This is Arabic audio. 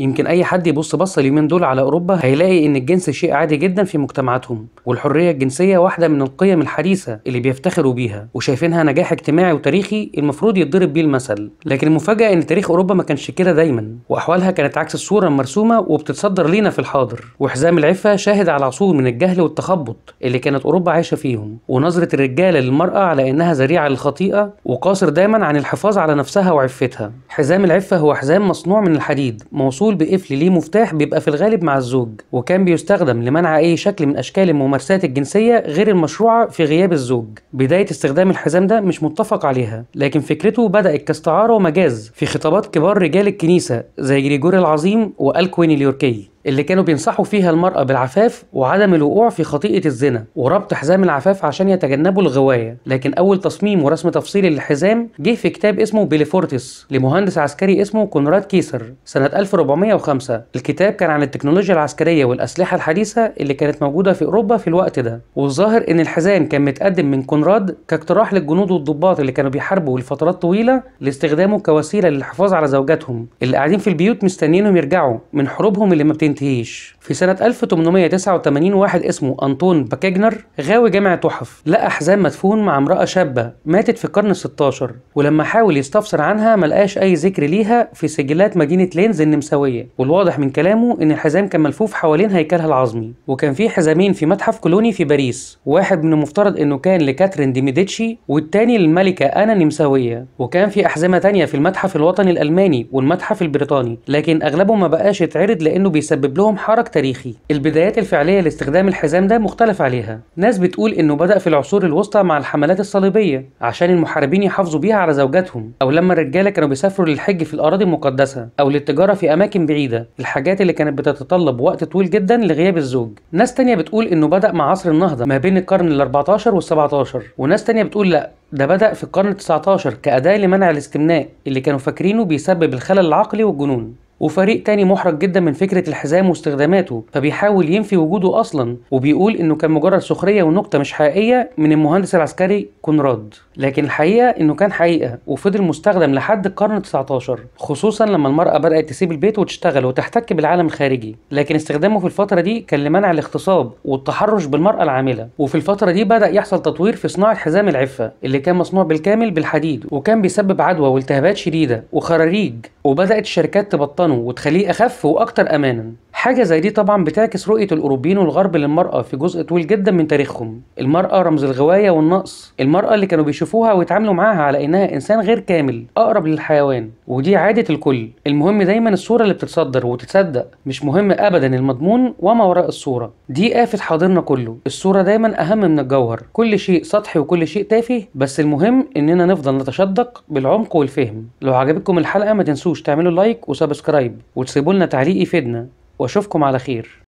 يمكن اي حد يبص بصه اليومين دول على اوروبا هيلاقي ان الجنس شيء عادي جدا في مجتمعاتهم والحريه الجنسيه واحده من القيم الحديثه اللي بيفتخروا بيها وشايفينها نجاح اجتماعي وتاريخي المفروض يتضرب بيه المثل لكن المفاجاه ان تاريخ اوروبا ما كانش كده دايما واحوالها كانت عكس الصوره المرسومه وبتتصدر لينا في الحاضر وحزام العفه شاهد على عصور من الجهل والتخبط اللي كانت اوروبا عايشه فيهم ونظره الرجاله للمراه على انها ذريعه للخطيئه وقاصر دايما عن الحفاظ على نفسها وعفتها حزام العفة هو حزام مصنوع من الحديد موصول بقفل ليه مفتاح بيبقى في الغالب مع الزوج وكان بيستخدم لمنع أي شكل من أشكال الممارسات الجنسية غير المشروعة في غياب الزوج بداية استخدام الحزام ده مش متفق عليها لكن فكرته بدأت كاستعارة ومجاز في خطابات كبار رجال الكنيسة زي جريجوري العظيم وألكوين اليوركي اللي كانوا بينصحوا فيها المرأة بالعفاف وعدم الوقوع في خطيئة الزنا وربط حزام العفاف عشان يتجنبوا الغواية لكن أول تصميم ورسم تفصيلي للحزام جه في كتاب اسمه بيليفورتس لمهندس عسكري اسمه كونراد كيسر سنة 1405 الكتاب كان عن التكنولوجيا العسكرية والأسلحة الحديثة اللي كانت موجودة في أوروبا في الوقت ده والظاهر إن الحزام كان متقدم من كونراد كاقتراح للجنود والضباط اللي كانوا بيحاربوا لفترات طويلة لاستخدامه كوسيلة للحفاظ على زوجاتهم اللي قاعدين في البيوت مستنيينهم يرجعوا من حروبهم اللي ما بينتهيش في سنة 1889 واحد اسمه أنطون باكيجنر غاوي جامع تحف لقى حزام مدفون مع امرأة شابة ماتت في القرن 16 ولما حاول يستفسر عنها ملقاش أي ذكر ليها في سجلات مدينة لينز النمساوية والواضح من كلامه إن الحزام كان ملفوف حوالين هيكلها العظمي وكان في حزامين في متحف كولوني في باريس واحد من المفترض إنه كان لكاترين دي ميديتشي والتاني للملكة أنا النمساوية وكان في أحزمة تانية في المتحف الوطني الألماني والمتحف البريطاني لكن أغلبه ما بقاش يتعرض لأنه بيسبب بيجيب لهم حرك تاريخي البدايات الفعليه لاستخدام الحزام ده مختلف عليها ناس بتقول انه بدا في العصور الوسطى مع الحملات الصليبيه عشان المحاربين يحافظوا بيها على زوجاتهم او لما الرجاله كانوا بيسافروا للحج في الاراضي المقدسه او للتجاره في اماكن بعيده الحاجات اللي كانت بتتطلب وقت طويل جدا لغياب الزوج ناس تانية بتقول انه بدا مع عصر النهضه ما بين القرن ال14 وال17 وناس تانية بتقول لا ده بدأ في القرن ال 19 كأداة لمنع الاستمناء اللي كانوا فاكرينه بيسبب الخلل العقلي والجنون وفريق تاني محرج جدا من فكرة الحزام واستخداماته فبيحاول ينفي وجوده أصلا وبيقول إنه كان مجرد سخرية ونكتة مش حقيقية من المهندس العسكري كونراد لكن الحقيقة إنه كان حقيقة وفضل مستخدم لحد القرن 19 خصوصا لما المرأة بدأت تسيب البيت وتشتغل وتحتك بالعالم الخارجي لكن استخدامه في الفترة دي كان لمنع الاغتصاب والتحرش بالمرأة العاملة وفي الفترة دي بدأ يحصل تطوير في صناعة حزام العفة اللي كان مصنوع بالكامل بالحديد وكان بيسبب عدوى والتهابات شديدة وخراريج وبدأت الشركات تبطل وتخليه اخف واكتر امانا حاجة زي دي طبعا بتعكس رؤية الأوروبيين والغرب للمرأة في جزء طويل جدا من تاريخهم المرأة رمز الغواية والنقص المرأة اللي كانوا بيشوفوها ويتعاملوا معاها على إنها إنسان غير كامل أقرب للحيوان ودي عادة الكل المهم دايما الصورة اللي بتتصدر وتتصدق مش مهم أبدا المضمون وما وراء الصورة دي آفة حاضرنا كله الصورة دايما أهم من الجوهر كل شيء سطحي وكل شيء تافه بس المهم إننا نفضل نتشدق بالعمق والفهم لو عجبتكم الحلقة ما تنسوش تعملوا لايك وسبسكرايب وتسيبوا لنا تعليق يفيدنا واشوفكم على خير